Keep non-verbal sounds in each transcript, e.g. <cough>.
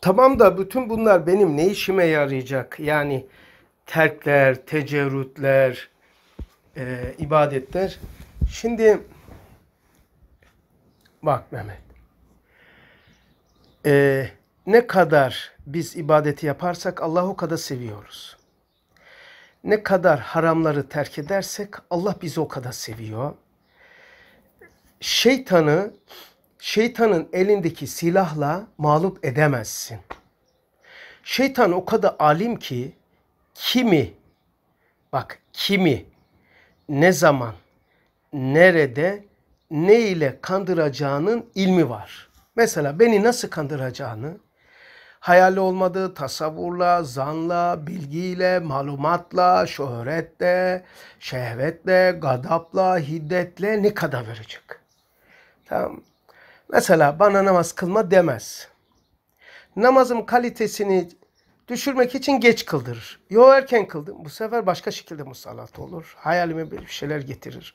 Tamam da bütün bunlar benim ne işime yarayacak? Yani terkler, tecerrütler, e, ibadetler. Şimdi bak Mehmet. E, ne kadar biz ibadeti yaparsak Allah o kadar seviyoruz. Ne kadar haramları terk edersek Allah bizi o kadar seviyor. Şeytanı şeytanın elindeki silahla mağlup edemezsin. Şeytan o kadar alim ki kimi bak kimi ne zaman nerede ne ile kandıracağının ilmi var. Mesela beni nasıl kandıracağını hayal olmadığı tasavvurla, zanla, bilgiyle, malumatla, şöhretle, şehvetle, gadapla, hiddetle ne kadar verecek? Tamam Mesela bana namaz kılma demez. Namazım kalitesini düşürmek için geç kıldırır. Yo erken kıldım. Bu sefer başka şekilde musallat olur. Hayalime bir şeyler getirir.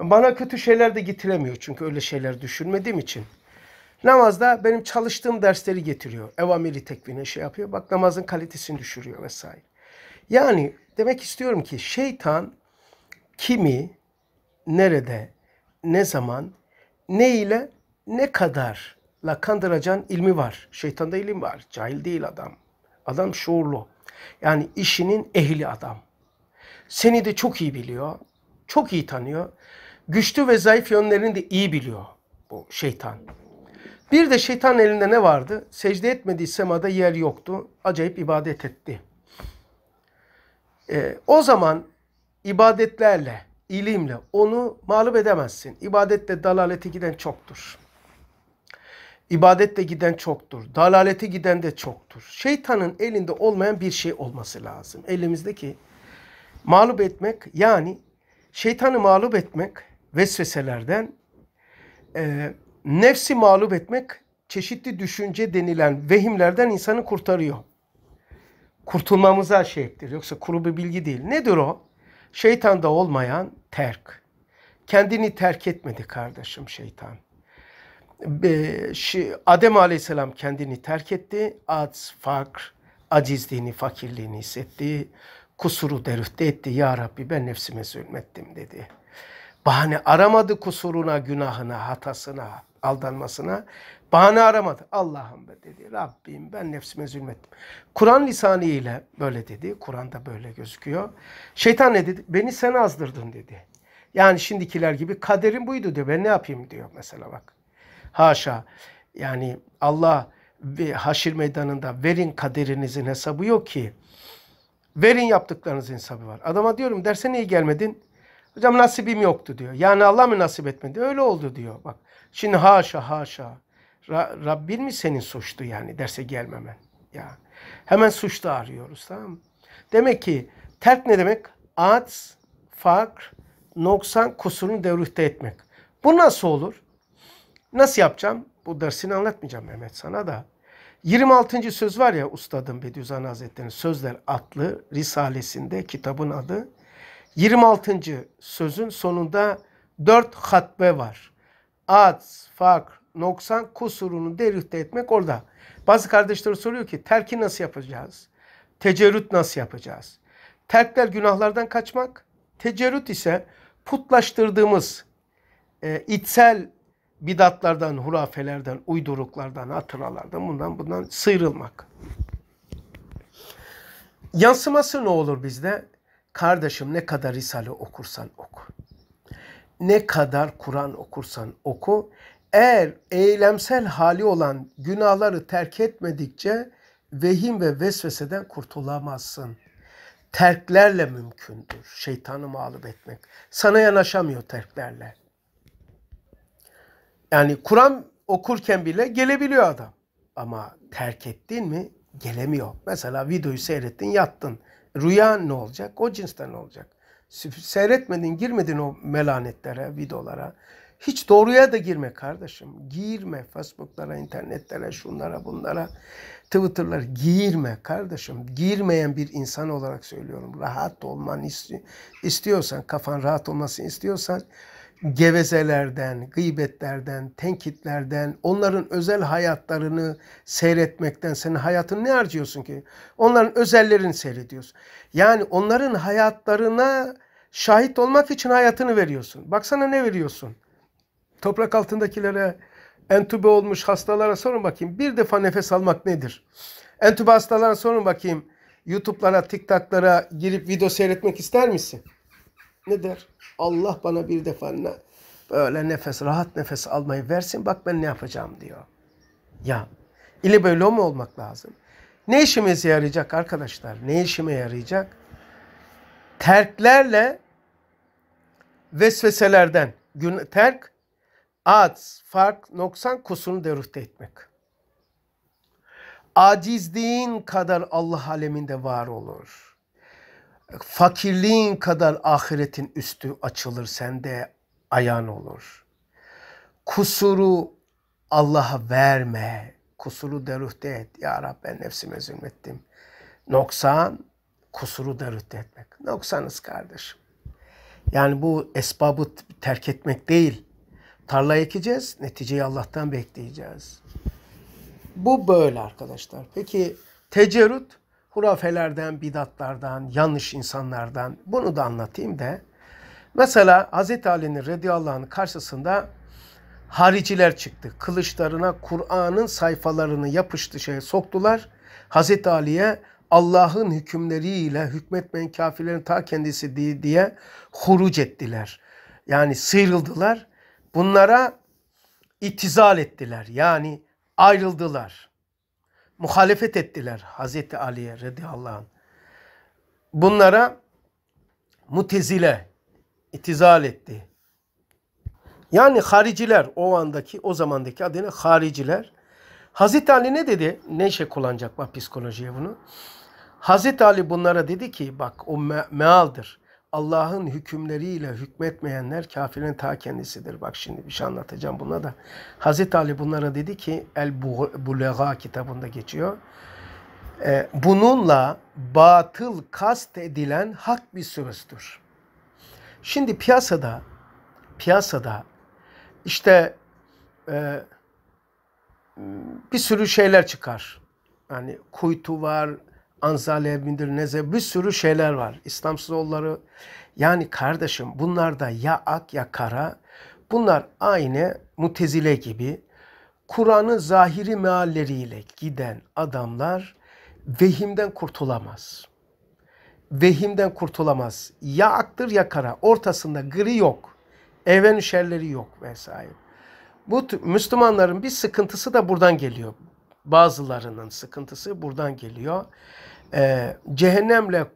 Bana kötü şeyler de getiremiyor çünkü öyle şeyler düşünmediğim için. Namazda benim çalıştığım dersleri getiriyor. Evamiri tekvine şey yapıyor. Bak namazın kalitesini düşürüyor vesaire. Yani demek istiyorum ki şeytan kimi, nerede, ne zaman, ne ile ne kadarla kandıracan ilmi var. Şeytanda ilim var. Cahil değil adam. Adam şuurlu. Yani işinin ehli adam. Seni de çok iyi biliyor. Çok iyi tanıyor. Güçlü ve zayıf yönlerini de iyi biliyor bu şeytan. Bir de şeytan elinde ne vardı? Secde etmediği semada yer yoktu. Acayip ibadet etti. Ee, o zaman ibadetlerle, ilimle onu mağlup edemezsin. İbadette dalalete giden çoktur. İbadetle giden çoktur. Dalalete giden de çoktur. Şeytanın elinde olmayan bir şey olması lazım. Elimizdeki mağlup etmek yani şeytanı mağlup etmek vesveselerden e, nefsi mağlup etmek çeşitli düşünce denilen vehimlerden insanı kurtarıyor. Kurtulmamıza şehittir. Yoksa kuru bir bilgi değil. Nedir o? Şeytanda olmayan terk. Kendini terk etmedi kardeşim şeytan. Adem Aleyhisselam kendini terk etti. Aç, fakr, acizliğini, fakirliğini hissetti. Kusuru derüfte etti. Ya Rabbi ben nefsime zulmettim dedi. Bahane aramadı kusuruna, günahına, hatasına, aldanmasına. Bahane aramadı. Allah'ım be dedi. Rabbim ben nefsime zulmettim. Kur'an lisanıyla böyle dedi. Kur'an'da böyle gözüküyor. Şeytan ne dedi? Beni sen azdırdın dedi. Yani şimdikiler gibi kaderim buydu diyor. Ben ne yapayım diyor mesela bak. Haşa. Yani Allah ve haşir meydanında verin kaderinizin hesabı yok ki. Verin yaptıklarınızın hesabı var. Adama diyorum derse niye gelmedin? Hocam nasibim yoktu diyor. Yani Allah mı nasip etmedi? Öyle oldu diyor. Bak şimdi haşa haşa. Ra Rabbin mi senin suçtu yani derse gelmemen? Ya. Yani. Hemen suçlu arıyoruz tamam mı? Demek ki terk ne demek? Aç, fakr, noksan, kusurunu devrühte etmek. Bu nasıl olur? Nasıl yapacağım? Bu dersini anlatmayacağım Mehmet sana da. 26. söz var ya Ustadım Bediüzzaman Hazretleri'nin Sözler adlı risalesinde kitabın adı. 26. sözün sonunda 4 hatbe var. Az, fak, noksan, kusurunu derühte etmek orada. Bazı kardeşler soruyor ki terki nasıl yapacağız? Tecerrüt nasıl yapacağız? Terkler günahlardan kaçmak. Tecerrüt ise putlaştırdığımız e, içsel bidatlardan, hurafelerden, uyduruklardan, hatıralardan bundan bundan sıyrılmak. Yansıması ne olur bizde? Kardeşim ne kadar Risale okursan oku. Ne kadar Kur'an okursan oku. Eğer eylemsel hali olan günahları terk etmedikçe vehim ve vesveseden kurtulamazsın. Terklerle mümkündür şeytanı mağlup etmek. Sana yanaşamıyor terklerle. Yani Kur'an okurken bile gelebiliyor adam. Ama terk ettin mi gelemiyor. Mesela videoyu seyrettin yattın. Rüya ne olacak? O cinsten ne olacak? Seyretmedin girmedin o melanetlere, videolara. Hiç doğruya da girme kardeşim. Girme Facebook'lara, internetlere, şunlara, bunlara, Twitter'lara. Girme kardeşim. Girmeyen bir insan olarak söylüyorum. Rahat olman istiyorsan, kafan rahat olmasını istiyorsan gevezelerden, gıybetlerden, tenkitlerden, onların özel hayatlarını seyretmekten senin hayatını ne harcıyorsun ki? Onların özellerini seyrediyorsun. Yani onların hayatlarına şahit olmak için hayatını veriyorsun. Baksana ne veriyorsun? Toprak altındakilere entübe olmuş hastalara sorun bakayım. Bir defa nefes almak nedir? Entübe hastalara sorun bakayım. YouTube'lara, TikTok'lara girip video seyretmek ister misin? ne der? Allah bana bir defa ne, böyle nefes, rahat nefes almayı versin. Bak ben ne yapacağım diyor. Ya ile böyle mi olmak lazım? Ne işimize yarayacak arkadaşlar? Ne işime yarayacak? Terklerle vesveselerden gün terk az, fark, noksan, kusunu derüfte etmek. Acizliğin kadar Allah aleminde var olur fakirliğin kadar ahiretin üstü açılır sende ayağın olur. Kusuru Allah'a verme. Kusuru derühte et. Ya Rab ben nefsime zulmettim. Noksan, kusuru derühte etmek. Noksanız kardeşim. Yani bu esbabı terk etmek değil. Tarla ekeceğiz, neticeyi Allah'tan bekleyeceğiz. Bu böyle arkadaşlar. Peki tecerrüt hurafelerden, bidatlardan, yanlış insanlardan bunu da anlatayım da. Mesela Hz. Ali'nin radıyallahu anh karşısında hariciler çıktı. Kılıçlarına Kur'an'ın sayfalarını yapıştı şeye soktular. Hz. Ali'ye Allah'ın hükümleriyle hükmetmeyen kafirlerin ta kendisi diye, diye huruc ettiler. Yani sıyrıldılar. Bunlara itizal ettiler. Yani ayrıldılar muhalefet ettiler Hazreti Ali'ye radıyallahu anh. Bunlara mutezile itizal etti. Yani hariciler o andaki o zamandaki adına hariciler. Hazreti Ali ne dedi? ne şey kullanacak bak psikolojiye bunu. Hazreti Ali bunlara dedi ki bak o me mealdir. Allah'ın hükümleriyle hükmetmeyenler kafirin ta kendisidir. Bak şimdi bir şey anlatacağım buna da. Hazreti Ali bunlara dedi ki El Bulega kitabında geçiyor. E, bununla batıl kast edilen hak bir sözdür. Şimdi piyasada piyasada işte e, bir sürü şeyler çıkar. Yani kuytu var, Anzale bindir neze bir sürü şeyler var. İslamsızoğulları yani kardeşim bunlar da ya ak ya kara. Bunlar aynı mutezile gibi Kur'an'ı zahiri mealleriyle giden adamlar vehimden kurtulamaz. Vehimden kurtulamaz. Ya aktır ya kara. Ortasında gri yok. Even şerleri yok vesaire. Bu Müslümanların bir sıkıntısı da buradan geliyor bazılarının sıkıntısı buradan geliyor. Ee, cehennemle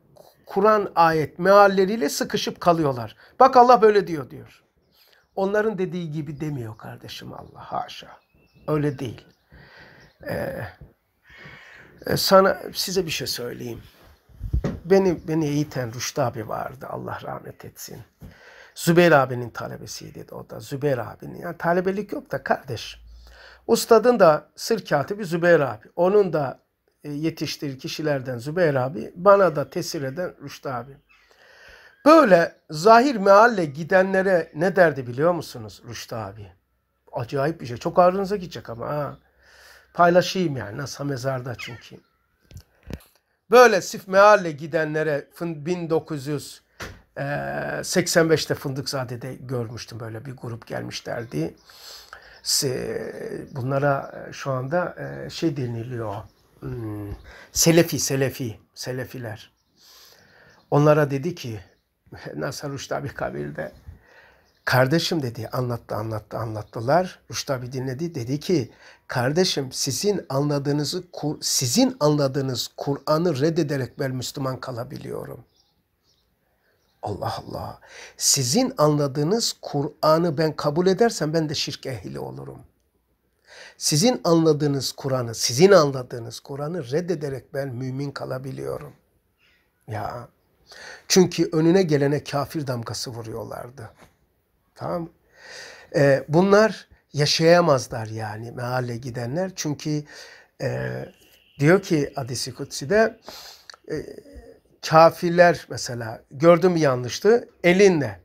Kur'an ayet mealleriyle sıkışıp kalıyorlar. Bak Allah böyle diyor diyor. Onların dediği gibi demiyor kardeşim Allah haşa. Öyle değil. Ee, e, sana size bir şey söyleyeyim. Beni beni eğiten Rüştü abi vardı. Allah rahmet etsin. Zübeyir abinin talebesiydi o da. Zübeyir abinin. Yani talebelik yok da kardeş. Ustadın da sır katibi Zübeyir abi. Onun da e, yetiştirir kişilerden Zübeyir abi. Bana da tesir eden Rüştü abi. Böyle zahir mealle gidenlere ne derdi biliyor musunuz Rüştü abi? Acayip bir şey. Çok ağrınıza gidecek ama ha. Paylaşayım yani. nasıl mezarda çünkü. Böyle sif mealle gidenlere 1985'te e, Fındıkzade'de görmüştüm böyle bir grup gelmişlerdi bunlara e, şu anda e, şey deniliyor. Hmm, Selefi, Selefi, Selefiler. Onlara dedi ki <laughs> Nasar Rüştabi kabirde? kardeşim dedi anlattı anlattı anlattılar. Rüştabi dinledi dedi ki kardeşim sizin anladığınızı sizin anladığınız Kur'an'ı reddederek ben Müslüman kalabiliyorum.'' Allah Allah. Sizin anladığınız Kur'an'ı ben kabul edersem ben de şirk ehli olurum. Sizin anladığınız Kur'an'ı, sizin anladığınız Kur'an'ı reddederek ben mümin kalabiliyorum. Ya. Çünkü önüne gelene kafir damgası vuruyorlardı. Tamam ee, Bunlar yaşayamazlar yani mealle gidenler. Çünkü e, diyor ki hadisi kutsi'de e, kafirler mesela gördün bir yanlıştı elinle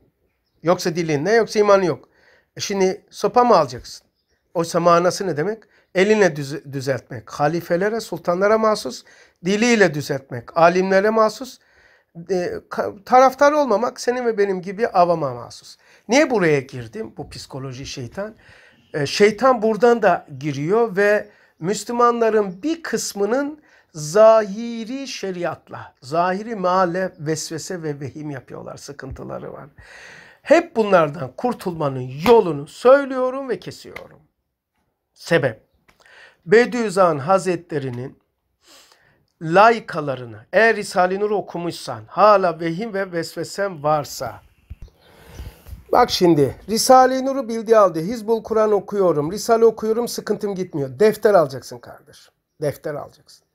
yoksa dilinle yoksa imanı yok. E şimdi sopa mı alacaksın? Oysa manası ne demek? Elinle düz düzeltmek, halifelere, sultanlara mahsus, diliyle düzeltmek, alimlere mahsus, e, taraftar olmamak senin ve benim gibi avama mahsus. Niye buraya girdim bu psikoloji şeytan? E, şeytan buradan da giriyor ve Müslümanların bir kısmının zahiri şeriatla, zahiri maale vesvese ve vehim yapıyorlar. Sıkıntıları var. Hep bunlardan kurtulmanın yolunu söylüyorum ve kesiyorum. Sebep. Bediüzzaman Hazretleri'nin laykalarını, eğer Risale-i Nur okumuşsan, hala vehim ve vesvesen varsa, Bak şimdi Risale-i Nur'u bildiği halde Hizbul Kur'an okuyorum, Risale okuyorum sıkıntım gitmiyor. Defter alacaksın kardeş. Defter alacaksın.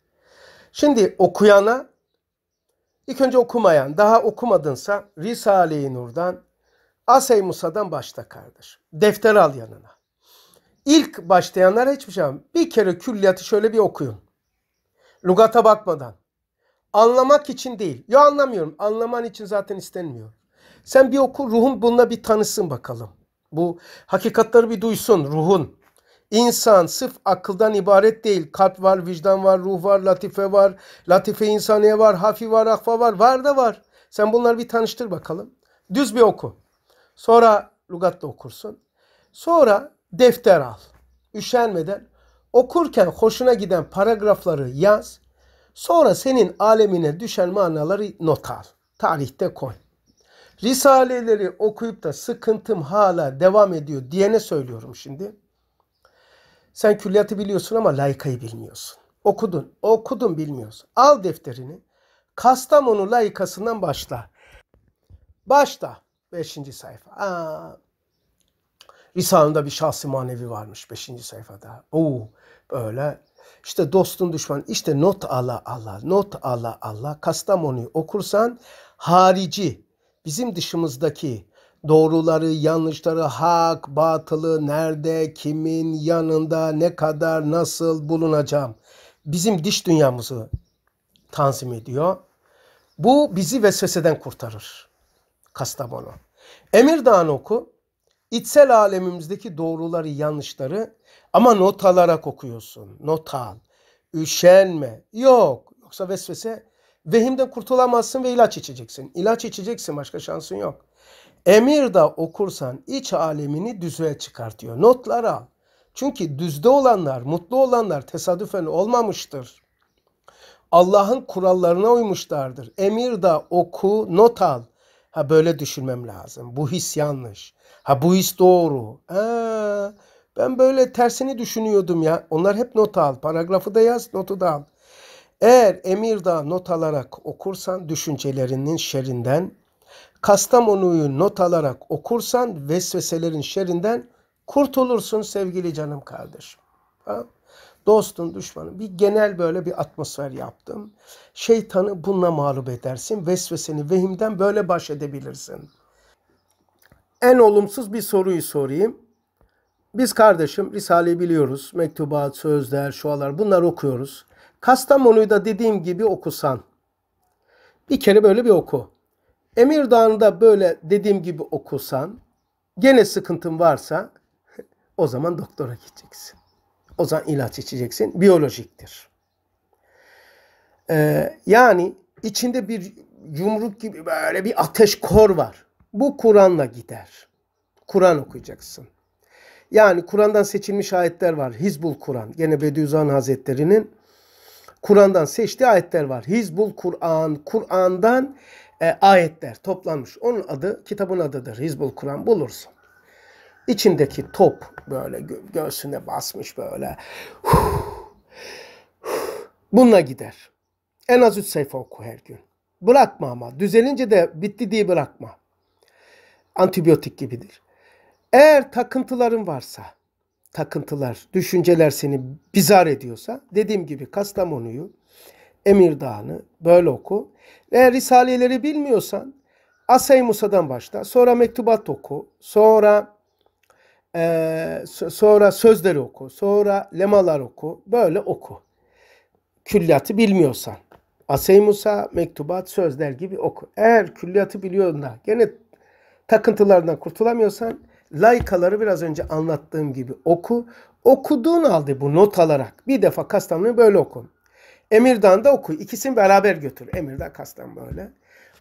Şimdi okuyana, ilk önce okumayan, daha okumadınsa Risale-i Nur'dan, Asey Musa'dan başla kardeş. Defter al yanına. İlk başlayanlar hiçbir şey yapmam. Bir kere külliyatı şöyle bir okuyun. Lugata bakmadan. Anlamak için değil. Ya anlamıyorum. Anlaman için zaten istenmiyor. Sen bir oku ruhun bununla bir tanısın bakalım. Bu hakikatları bir duysun ruhun. İnsan sıf akıldan ibaret değil. Kalp var, vicdan var, ruh var, latife var. Latife insaniye var, hafi var, akfa var. Var da var. Sen bunları bir tanıştır bakalım. Düz bir oku. Sonra lugatla okursun. Sonra defter al. Üşenmeden okurken hoşuna giden paragrafları yaz. Sonra senin alemine düşen manaları not al. Tarihte koy. Risaleleri okuyup da sıkıntım hala devam ediyor diyene söylüyorum şimdi. Sen külliyatı biliyorsun ama laykayı bilmiyorsun. Okudun, okudun bilmiyorsun. Al defterini. Kastamonu laykasından başla. Başla. Beşinci sayfa. Aa, lisanında bir şahsi manevi varmış beşinci sayfada. Oo, böyle işte dostun düşman işte not ala ala not ala ala Kastamonu'yu okursan harici bizim dışımızdaki doğruları, yanlışları, hak, batılı, nerede, kimin yanında, ne kadar, nasıl bulunacağım. Bizim diş dünyamızı tanzim ediyor. Bu bizi vesveseden kurtarır. Kastamonu. Emirdağ'ın oku. İçsel alemimizdeki doğruları, yanlışları ama not alarak okuyorsun. Not al. Üşenme. Yok. Yoksa vesvese vehimden kurtulamazsın ve ilaç içeceksin. İlaç içeceksin başka şansın yok. Emir da okursan iç alemini düzüğe çıkartıyor. Notlara al. Çünkü düzde olanlar, mutlu olanlar tesadüfen olmamıştır. Allah'ın kurallarına uymuşlardır. Emir da oku, not al. Ha böyle düşünmem lazım. Bu his yanlış. Ha bu his doğru. Ha, ben böyle tersini düşünüyordum ya. Onlar hep not al. Paragrafı da yaz, notu da al. Eğer emirda not alarak okursan düşüncelerinin şerinden Kastamonu'yu not alarak okursan vesveselerin şerrinden kurtulursun sevgili canım kardeşim. Ha? Dostun, düşmanın. Bir genel böyle bir atmosfer yaptım. Şeytanı bununla mağlup edersin. Vesveseni, vehimden böyle baş edebilirsin. En olumsuz bir soruyu sorayım. Biz kardeşim Risale'yi biliyoruz. Mektubat, sözler, şualar bunları okuyoruz. Kastamonu'yu da dediğim gibi okusan. Bir kere böyle bir oku. Emirdağ'ında böyle dediğim gibi okusan, gene sıkıntın varsa <laughs> o zaman doktora gideceksin. O zaman ilaç içeceksin. Biyolojiktir. Ee, yani içinde bir yumruk gibi böyle bir ateş kor var. Bu Kur'an'la gider. Kur'an okuyacaksın. Yani Kur'an'dan seçilmiş ayetler var. Hizbul Kur'an. Gene Bediüzzaman Hazretleri'nin Kur'an'dan seçtiği ayetler var. Hizbul Kur'an. Kur'an'dan e, ayetler toplanmış. Onun adı, kitabın adıdır. Hizbul Kur'an bulursun. İçindeki top böyle gö göğsüne basmış böyle. Bununla gider. En az üç sayfa oku her gün. Bırakma ama. Düzelince de bitti diye bırakma. Antibiyotik gibidir. Eğer takıntıların varsa, takıntılar, düşünceler seni bizar ediyorsa, dediğim gibi Kastamonu'yu Emirdağını böyle oku. Eğer risaleleri bilmiyorsan Asay Musa'dan başla. Sonra mektubat oku. Sonra e, sonra sözleri oku. Sonra lemalar oku. Böyle oku. Külliyatı bilmiyorsan. Asay Musa, mektubat, sözler gibi oku. Eğer külliyatı biliyorsun da gene takıntılardan kurtulamıyorsan laykaları biraz önce anlattığım gibi oku. Okuduğun halde bu not alarak bir defa Kastamonu'yu böyle okun. Emirdan da oku. İkisini beraber götür. Emirden kastan böyle.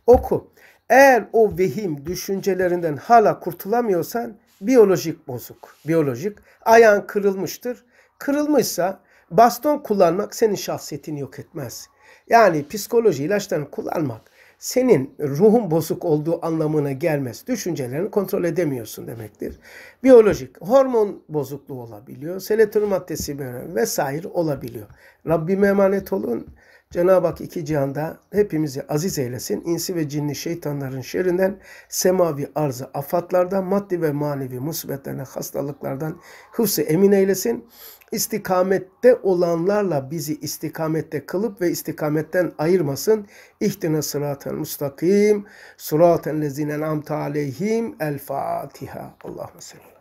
Oku. Eğer o vehim düşüncelerinden hala kurtulamıyorsan biyolojik bozuk. Biyolojik. Ayağın kırılmıştır. Kırılmışsa baston kullanmak senin şahsiyetini yok etmez. Yani psikoloji ilaçlarını kullanmak senin ruhun bozuk olduğu anlamına gelmez. Düşüncelerini kontrol edemiyorsun demektir. Biyolojik, hormon bozukluğu olabiliyor. Selatörün maddesi vesaire olabiliyor. Rabbime emanet olun. Cenab-ı Hak iki cihanda hepimizi aziz eylesin. İnsi ve cinli şeytanların şerinden semavi arzı afatlardan, maddi ve manevi musibetlerine, hastalıklardan hıfzı emin eylesin istikamette olanlarla bizi istikamette kılıp ve istikametten ayırmasın. İhtine sıraten mustakim, sıraten lezinen amta aleyhim, el Fatiha. Allahümme sallallahu